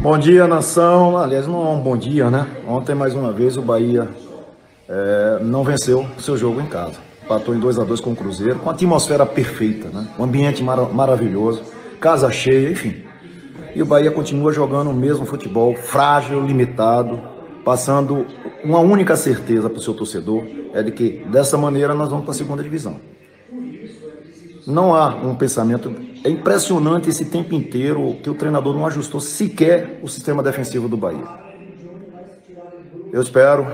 Bom dia, nação. Aliás, não é um bom dia, né? Ontem, mais uma vez, o Bahia é, não venceu seu jogo em casa. Patou em 2 a 2 com o Cruzeiro, com a atmosfera perfeita, né? Um ambiente maravilhoso, casa cheia, enfim. E o Bahia continua jogando o mesmo futebol, frágil, limitado, passando uma única certeza para o seu torcedor, é de que dessa maneira nós vamos para a segunda divisão. Não há um pensamento é impressionante esse tempo inteiro que o treinador não ajustou sequer o sistema defensivo do Bahia. Eu espero,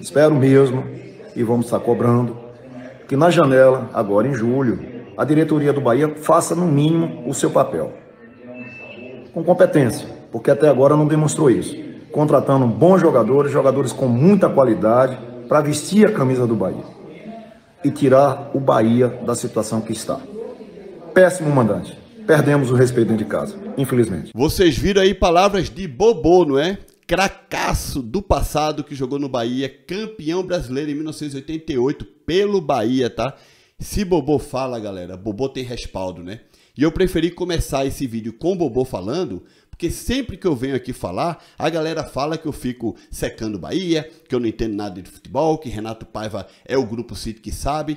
espero mesmo, e vamos estar cobrando, que na janela, agora em julho, a diretoria do Bahia faça no mínimo o seu papel. Com competência, porque até agora não demonstrou isso. Contratando bons jogadores, jogadores com muita qualidade, para vestir a camisa do Bahia e tirar o Bahia da situação que está péssimo mandante. Perdemos o respeito dentro de casa, infelizmente. Vocês viram aí palavras de bobô, não é? Cracasso do passado que jogou no Bahia, campeão brasileiro em 1988 pelo Bahia, tá? Se Bobô fala, galera, Bobô tem respaldo, né? E eu preferi começar esse vídeo com o Bobô falando, porque sempre que eu venho aqui falar, a galera fala que eu fico secando Bahia, que eu não entendo nada de futebol, que Renato Paiva é o grupo City que sabe.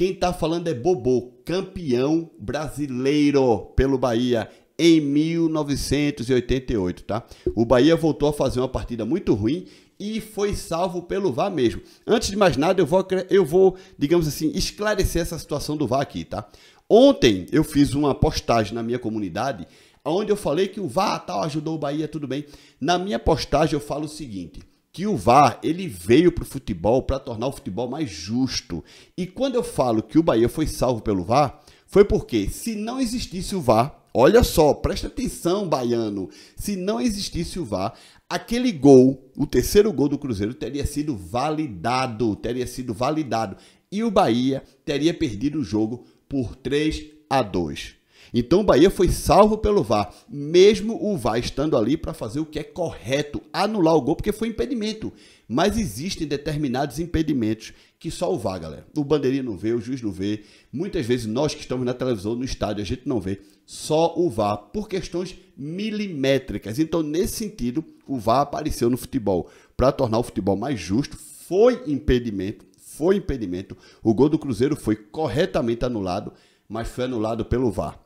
Quem está falando é Bobô, campeão brasileiro pelo Bahia em 1988, tá? O Bahia voltou a fazer uma partida muito ruim e foi salvo pelo VAR mesmo. Antes de mais nada, eu vou, eu vou digamos assim, esclarecer essa situação do VAR aqui, tá? Ontem eu fiz uma postagem na minha comunidade onde eu falei que o VAR tal ajudou o Bahia, tudo bem. Na minha postagem eu falo o seguinte: que o VAR ele veio para o futebol para tornar o futebol mais justo. E quando eu falo que o Bahia foi salvo pelo VAR, foi porque se não existisse o VAR, olha só, presta atenção, baiano, se não existisse o VAR, aquele gol, o terceiro gol do Cruzeiro teria sido validado, teria sido validado e o Bahia teria perdido o jogo por 3 a 2. Então o Bahia foi salvo pelo VAR, mesmo o VAR estando ali para fazer o que é correto, anular o gol, porque foi impedimento. Mas existem determinados impedimentos que só o VAR, galera. O bandeirinha não vê, o juiz não vê. Muitas vezes nós que estamos na televisão, no estádio, a gente não vê. Só o VAR, por questões milimétricas. Então, nesse sentido, o VAR apareceu no futebol para tornar o futebol mais justo. Foi impedimento, foi impedimento. O gol do Cruzeiro foi corretamente anulado, mas foi anulado pelo VAR.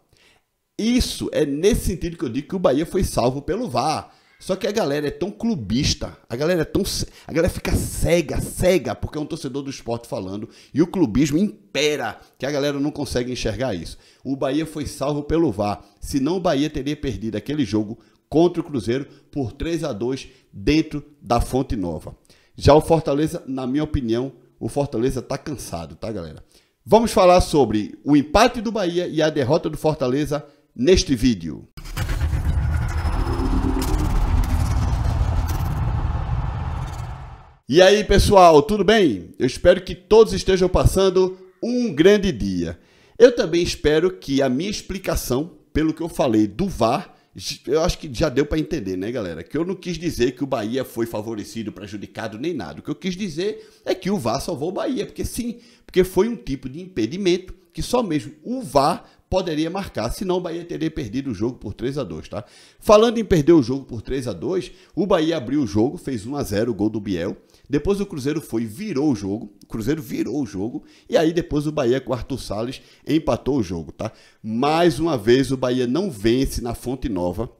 Isso é nesse sentido que eu digo que o Bahia foi salvo pelo VAR. Só que a galera é tão clubista, a galera é tão. A galera fica cega, cega, porque é um torcedor do esporte falando. E o clubismo impera, que a galera não consegue enxergar isso. O Bahia foi salvo pelo VAR. Senão o Bahia teria perdido aquele jogo contra o Cruzeiro por 3 a 2 dentro da Fonte Nova. Já o Fortaleza, na minha opinião, o Fortaleza tá cansado, tá, galera? Vamos falar sobre o empate do Bahia e a derrota do Fortaleza neste vídeo. E aí pessoal, tudo bem? Eu espero que todos estejam passando um grande dia. Eu também espero que a minha explicação, pelo que eu falei do VAR, eu acho que já deu para entender, né, galera? Que eu não quis dizer que o Bahia foi favorecido, prejudicado, nem nada. O que eu quis dizer é que o VAR salvou o Bahia, porque sim, porque foi um tipo de impedimento que só mesmo o VAR poderia marcar, senão o Bahia teria perdido o jogo por 3 a 2 tá? Falando em perder o jogo por 3 a 2 o Bahia abriu o jogo, fez 1 a 0 o gol do Biel, depois o Cruzeiro foi virou o jogo, o Cruzeiro virou o jogo, e aí depois o Bahia com o Arthur Salles empatou o jogo, tá? Mais uma vez o Bahia não vence na Fonte Nova,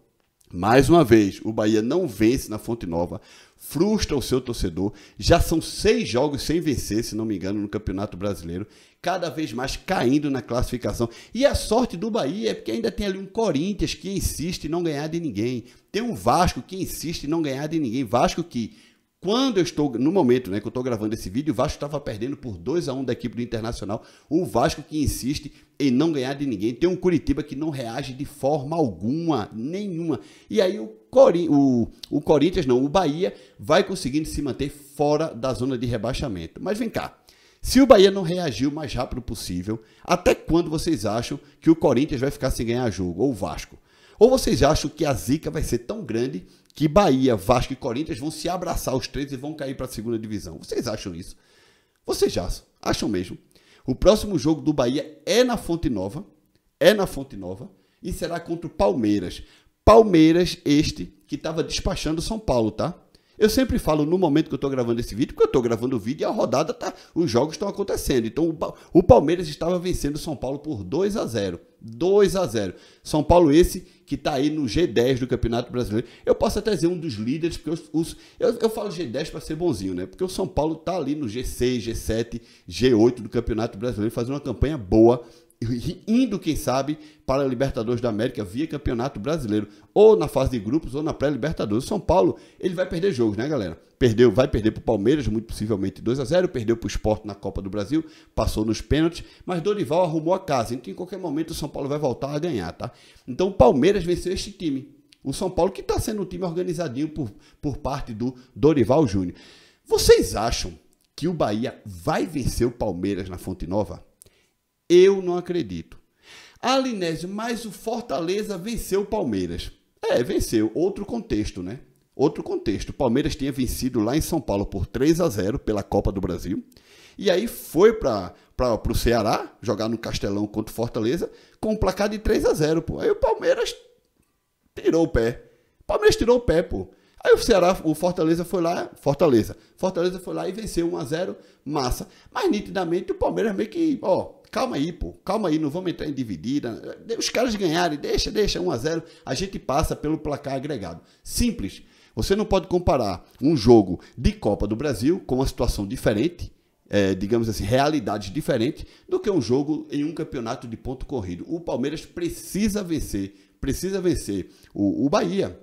mais uma vez, o Bahia não vence na Fonte Nova frustra o seu torcedor. Já são seis jogos sem vencer, se não me engano, no Campeonato Brasileiro, cada vez mais caindo na classificação. E a sorte do Bahia é porque ainda tem ali um Corinthians que insiste em não ganhar de ninguém. Tem um Vasco que insiste em não ganhar de ninguém. Vasco que quando eu estou, no momento né, que eu estou gravando esse vídeo, o Vasco estava perdendo por 2 a 1 da equipe do Internacional. O Vasco que insiste em não ganhar de ninguém. Tem um Curitiba que não reage de forma alguma, nenhuma. E aí o, Cori o, o Corinthians, não, o Bahia, vai conseguindo se manter fora da zona de rebaixamento. Mas vem cá, se o Bahia não reagiu o mais rápido possível, até quando vocês acham que o Corinthians vai ficar sem ganhar jogo, ou o Vasco? Ou vocês acham que a zica vai ser tão grande que Bahia, Vasco e Corinthians vão se abraçar os três e vão cair para a segunda divisão? Vocês acham isso? Vocês acham? Acham mesmo? O próximo jogo do Bahia é na Fonte Nova, é na Fonte Nova e será contra o Palmeiras. Palmeiras este que estava despachando São Paulo, tá? Eu sempre falo no momento que eu estou gravando esse vídeo, porque eu estou gravando o vídeo e a rodada tá, os jogos estão acontecendo. Então o, o Palmeiras estava vencendo o São Paulo por 2 a 0. 2 a 0. São Paulo esse que está aí no G10 do Campeonato Brasileiro. Eu posso até dizer um dos líderes, porque eu, os, eu, eu falo G10 para ser bonzinho, né? Porque o São Paulo está ali no G6, G7, G8 do Campeonato Brasileiro, fazendo uma campanha boa, indo, quem sabe, para a Libertadores da América via Campeonato Brasileiro, ou na fase de grupos ou na pré-Libertadores. São Paulo, ele vai perder jogos, né, galera? Perdeu, vai perder para o Palmeiras, muito possivelmente 2 a 0 perdeu para o Sport na Copa do Brasil, passou nos pênaltis, mas Dorival arrumou a casa, então em qualquer momento o São Paulo vai voltar a ganhar, tá? Então o Palmeiras venceu este time, o São Paulo, que está sendo um time organizadinho por, por parte do Dorival Júnior. Vocês acham que o Bahia vai vencer o Palmeiras na Fonte Nova? Eu não acredito. Alinésio, mas o Fortaleza venceu o Palmeiras. É, venceu. Outro contexto, né? Outro contexto. O Palmeiras tinha vencido lá em São Paulo por 3 a 0 pela Copa do Brasil. E aí foi para o Ceará jogar no Castelão contra o Fortaleza com um placar de 3 a 0 pô. Aí o Palmeiras tirou o pé. O Palmeiras tirou o pé, pô. Aí o Ceará, o Fortaleza foi lá, Fortaleza. Fortaleza foi lá e venceu 1 a 0, massa. Mas nitidamente o Palmeiras meio que, ó, calma aí, pô, calma aí, não vamos entrar em dividida. Os caras ganharem, deixa, deixa 1 a 0, a gente passa pelo placar agregado. Simples. Você não pode comparar um jogo de Copa do Brasil com uma situação diferente, é, digamos assim, realidades diferentes do que um jogo em um campeonato de ponto corrido. O Palmeiras precisa vencer, precisa vencer o, o Bahia,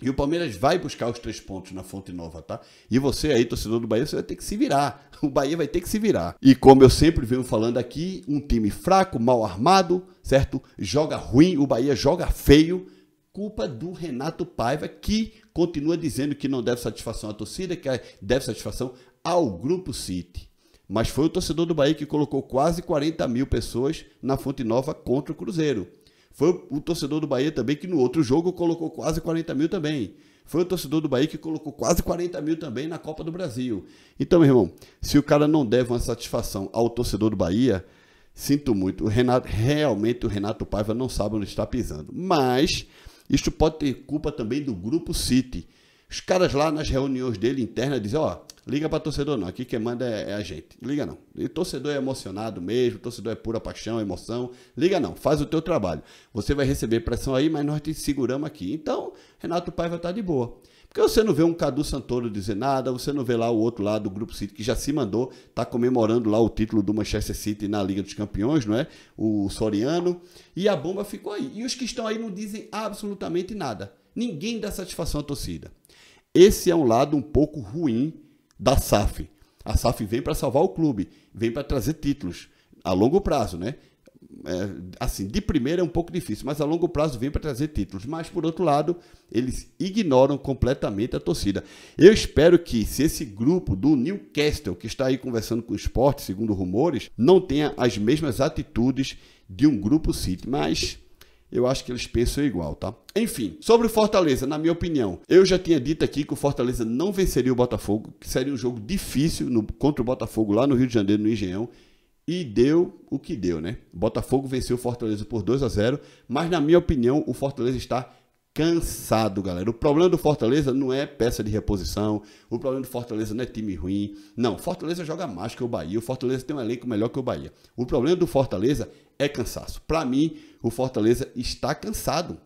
e o Palmeiras vai buscar os três pontos na Fonte Nova, tá? E você aí, torcedor do Bahia, você vai ter que se virar. O Bahia vai ter que se virar. E como eu sempre venho falando aqui, um time fraco, mal armado, certo? Joga ruim, o Bahia joga feio. Culpa do Renato Paiva, que continua dizendo que não deve satisfação à torcida, que deve satisfação ao Grupo City. Mas foi o torcedor do Bahia que colocou quase 40 mil pessoas na Fonte Nova contra o Cruzeiro. Foi o torcedor do Bahia também que no outro jogo colocou quase 40 mil também. Foi o torcedor do Bahia que colocou quase 40 mil também na Copa do Brasil. Então, meu irmão, se o cara não deve uma satisfação ao torcedor do Bahia, sinto muito. O Renato, realmente o Renato Paiva não sabe onde está pisando. Mas isto pode ter culpa também do grupo City os caras lá nas reuniões dele interna dizem, ó, oh, liga para torcedor não, aqui quem manda é, é, a gente. Liga não. E torcedor é emocionado mesmo, torcedor é pura paixão, emoção. Liga não, faz o teu trabalho. Você vai receber pressão aí, mas nós te seguramos aqui. Então, Renato Paiva tá de boa. Porque você não vê um Cadu Santoro dizer nada, você não vê lá o outro lado do Grupo City que já se mandou, tá comemorando lá o título do Manchester City na Liga dos Campeões, não é? O Soriano. E a bomba ficou aí. E os que estão aí não dizem absolutamente nada. Ninguém dá satisfação à torcida. Esse é um lado um pouco ruim da SAF. A SAF vem para salvar o clube, vem para trazer títulos a longo prazo, né? É, assim, de primeira é um pouco difícil, mas a longo prazo vem para trazer títulos. Mas, por outro lado, eles ignoram completamente a torcida. Eu espero que, se esse grupo do Newcastle, que está aí conversando com o esporte, segundo rumores, não tenha as mesmas atitudes de um grupo City. Mas eu acho que eles pensam igual, tá? Enfim, sobre o Fortaleza, na minha opinião, eu já tinha dito aqui que o Fortaleza não venceria o Botafogo, que seria um jogo difícil no, contra o Botafogo lá no Rio de Janeiro, no Engenhão. E deu o que deu, né? O Botafogo venceu o Fortaleza por 2 a 0, mas na minha opinião, o Fortaleza está cansado, galera. O problema do Fortaleza não é peça de reposição, o problema do Fortaleza não é time ruim. Não, Fortaleza joga mais que o Bahia, o Fortaleza tem um elenco melhor que o Bahia. O problema do Fortaleza é cansaço. Para mim, o Fortaleza está cansado.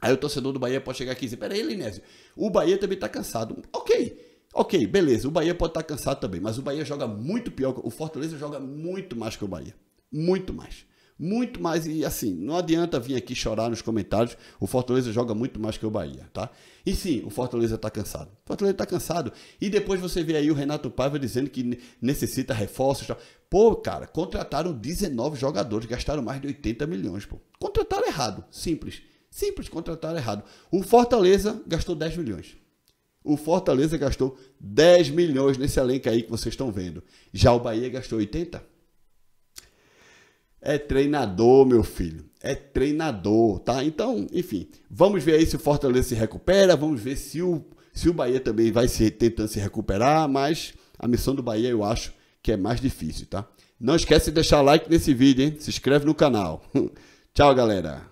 Aí o torcedor do Bahia pode chegar aqui e dizer: "Peraí, Linésio, o Bahia também está cansado". OK. Ok, beleza, o Bahia pode estar tá cansado também, mas o Bahia joga muito pior, o Fortaleza joga muito mais que o Bahia. Muito mais. Muito mais, e assim, não adianta vir aqui chorar nos comentários. O Fortaleza joga muito mais que o Bahia, tá? E sim, o Fortaleza tá cansado. O Fortaleza tá cansado. E depois você vê aí o Renato Paiva dizendo que necessita reforços. Tá? Pô, cara, contrataram 19 jogadores, gastaram mais de 80 milhões, pô. Contrataram errado, simples. Simples, contrataram errado. O Fortaleza gastou 10 milhões. O Fortaleza gastou 10 milhões nesse elenco aí que vocês estão vendo. Já o Bahia gastou 80. É treinador, meu filho. É treinador, tá? Então, enfim, vamos ver aí se o Fortaleza se recupera, vamos ver se o, se o Bahia também vai se tentando se recuperar, mas a missão do Bahia eu acho que é mais difícil, tá? Não esquece de deixar like nesse vídeo, hein? Se inscreve no canal. Tchau, galera.